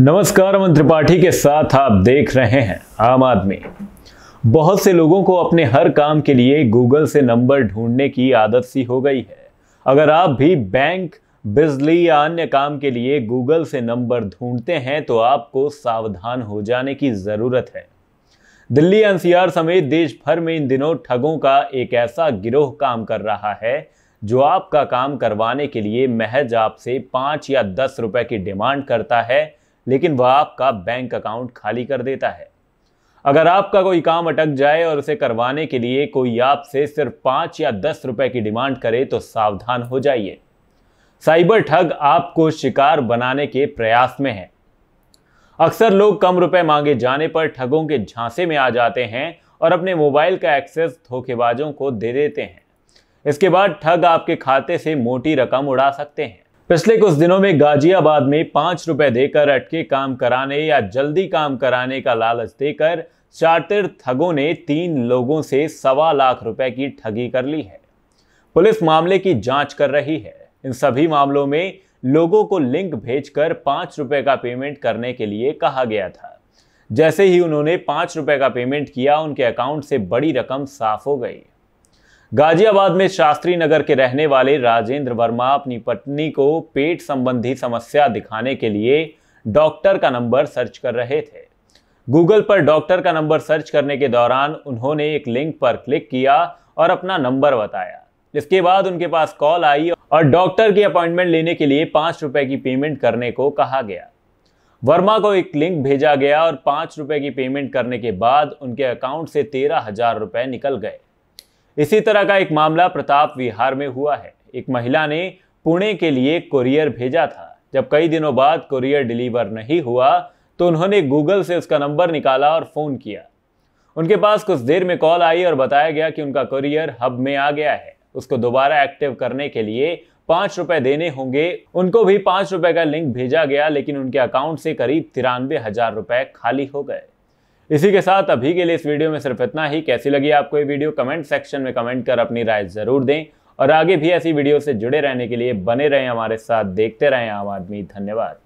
नमस्कार अमन त्रिपाठी के साथ आप देख रहे हैं आम आदमी बहुत से लोगों को अपने हर काम के लिए गूगल से नंबर ढूंढने की आदत सी हो गई है अगर आप भी बैंक बिजली या अन्य काम के लिए गूगल से नंबर ढूंढते हैं तो आपको सावधान हो जाने की ज़रूरत है दिल्ली एनसीआर समेत देश भर में इन दिनों ठगों का एक ऐसा गिरोह काम कर रहा है जो आपका काम करवाने के लिए महज आपसे पाँच या दस रुपए की डिमांड करता है लेकिन वह आपका बैंक अकाउंट खाली कर देता है अगर आपका कोई काम अटक जाए और उसे करवाने के लिए कोई आपसे सिर्फ पांच या दस रुपए की डिमांड करे तो सावधान हो जाइए साइबर ठग आपको शिकार बनाने के प्रयास में है अक्सर लोग कम रुपए मांगे जाने पर ठगों के झांसे में आ जाते हैं और अपने मोबाइल का एक्सेस धोखेबाजों को दे देते हैं इसके बाद ठग आपके खाते से मोटी रकम उड़ा सकते हैं पिछले कुछ दिनों में गाजियाबाद में पाँच रुपए देकर अटके काम कराने या जल्दी काम कराने का लालच देकर चार्टर ठगों ने तीन लोगों से सवा लाख रुपए की ठगी कर ली है पुलिस मामले की जांच कर रही है इन सभी मामलों में लोगों को लिंक भेजकर पाँच रुपए का पेमेंट करने के लिए कहा गया था जैसे ही उन्होंने पांच रुपए का पेमेंट किया उनके अकाउंट से बड़ी रकम साफ हो गई गाजियाबाद में शास्त्री नगर के रहने वाले राजेंद्र वर्मा अपनी पत्नी को पेट संबंधी समस्या दिखाने के लिए डॉक्टर का नंबर सर्च कर रहे थे गूगल पर डॉक्टर का नंबर सर्च करने के दौरान उन्होंने एक लिंक पर क्लिक किया और अपना नंबर बताया इसके बाद उनके पास कॉल आई और डॉक्टर की अपॉइंटमेंट लेने के लिए पाँच रुपये की पेमेंट करने को कहा गया वर्मा को एक लिंक भेजा गया और पाँच रुपये की पेमेंट करने के बाद उनके अकाउंट से तेरह हजार रुपये निकल गए इसी तरह का एक मामला प्रताप विहार में हुआ है एक महिला ने पुणे के लिए कुरियर भेजा था जब कई दिनों बाद कुरियर डिलीवर नहीं हुआ तो उन्होंने गूगल से उसका नंबर निकाला और फ़ोन किया उनके पास कुछ देर में कॉल आई और बताया गया कि उनका कुरियर हब में आ गया है उसको दोबारा एक्टिव करने के लिए पाँच रुपए देने होंगे उनको भी पाँच रुपए का लिंक भेजा गया लेकिन उनके अकाउंट से करीब तिरानवे हजार रुपए खाली हो गए इसी के साथ अभी के लिए इस वीडियो में सिर्फ इतना ही कैसी लगी आपको ये वीडियो कमेंट सेक्शन में कमेंट कर अपनी राय ज़रूर दें और आगे भी ऐसी वीडियो से जुड़े रहने के लिए बने रहें हमारे साथ देखते रहें आम आदमी धन्यवाद